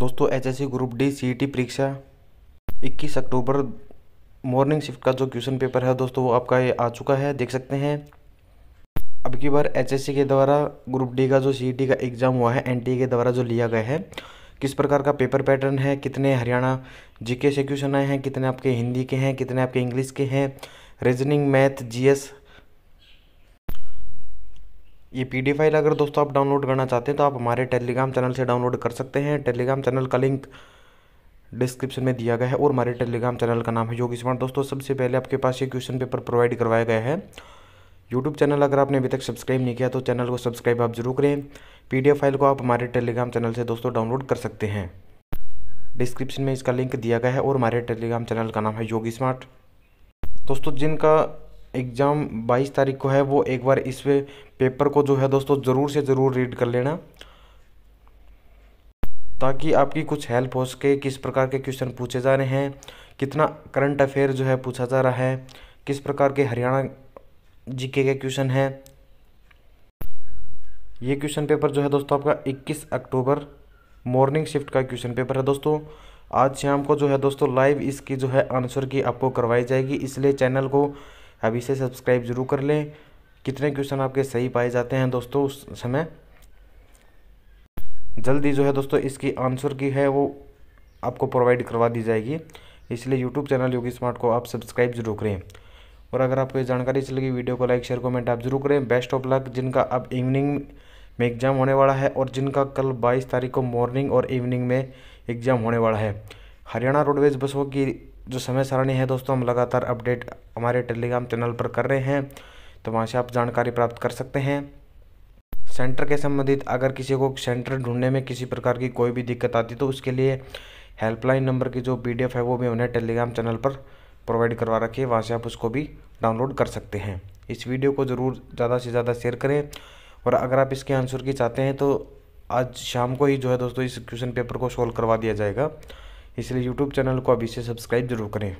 दोस्तों HSC group D CET परीक्षा 21 अक्टूबर मॉर्निंग शिफ्ट का जो क्वेश्चन पेपर है दोस्तों वो आपका ये आ चुका है देख सकते हैं अब की बार एचएससी के द्वारा ग्रुप डी का जो सीईटी का एग्ज़ाम हुआ है एनटीए के द्वारा जो लिया गया है किस प्रकार का पेपर पैटर्न है कितने हरियाणा जीके से क्वेश्चन आए हैं कितने आपके हिंदी के हैं कितने आपके इंग्लिश के हैं रीजनिंग मैथ जीएस ये पी डी फाइल अगर दोस्तों आप डाउनलोड करना चाहते हैं तो आप हमारे टेलीग्राम चैनल से डाउनलोड कर सकते हैं टेलीग्राम चैनल का लिंक डिस्क्रिप्शन में दिया गया है और हमारे टेलीग्राम चैनल का नाम है योगी स्मार्ट दोस्तों सबसे पहले आपके पास ये क्वेश्चन पेपर प्रोवाइड करवाया गया है यूट्यूब चैनल अगर आपने अभी तक सब्सक्राइब नहीं किया तो चैनल को सब्सक्राइब आप जरूर करें पी फाइल को आप हमारे टेलीग्राम चैनल से दोस्तों डाउनलोड कर सकते हैं डिस्क्रिप्शन में इसका लिंक दिया गया है और हमारे टेलीग्राम चैनल का नाम है योगी स्मार्ट दोस्तों जिनका एग्ज़ाम बाईस तारीख को है वो एक बार इस पेपर को जो है दोस्तों ज़रूर से ज़रूर रीड कर लेना ताकि आपकी कुछ हेल्प हो सके किस प्रकार के क्वेश्चन पूछे जा रहे हैं कितना करंट अफेयर जो है पूछा जा रहा है किस प्रकार के हरियाणा जीके के क्वेश्चन हैं ये क्वेश्चन पेपर जो है दोस्तों आपका 21 अक्टूबर मॉर्निंग शिफ्ट का क्वेश्चन पेपर है दोस्तों आज शाम को जो है दोस्तों लाइव इसकी जो है आंसर की आपको करवाई जाएगी इसलिए चैनल को अब इसे सब्सक्राइब ज़रूर कर लें कितने क्वेश्चन आपके सही पाए जाते हैं दोस्तों उस समय जल्दी जो है दोस्तों इसकी आंसर की है वो आपको प्रोवाइड करवा दी जाएगी इसलिए यूट्यूब चैनल योगी स्मार्ट को आप सब्सक्राइब जरूर करें और अगर आपको ये जानकारी अच्छी लगी वीडियो को लाइक शेयर कमेंट आप जरूर करें बेस्ट ऑफ लक जिनका अब इवनिंग में एग्ज़ाम होने वाला है और जिनका कल 22 तारीख को मॉर्निंग और इवनिंग में एग्ज़ाम होने वाला है हरियाणा रोडवेज बसों की जो समय सारणी है दोस्तों हम लगातार अपडेट हमारे टेलीग्राम चैनल पर कर रहे हैं तो वहाँ से आप जानकारी प्राप्त कर सकते हैं सेंटर के संबंधित अगर किसी को सेंटर ढूंढने में किसी प्रकार की कोई भी दिक्कत आती तो उसके लिए हेल्पलाइन नंबर की जो पी है वो भी उन्हें टेलीग्राम चैनल पर प्रोवाइड करवा रखी है वहाँ से आप उसको भी डाउनलोड कर सकते हैं इस वीडियो को ज़रूर ज़्यादा से ज़्यादा शेयर करें और अगर आप इसके आंसर की चाहते हैं तो आज शाम को ही जो है दोस्तों इस क्वेश्चन पेपर को सोल्व करवा दिया जाएगा इसलिए यूट्यूब चैनल को अभी से सब्सक्राइब जरूर करें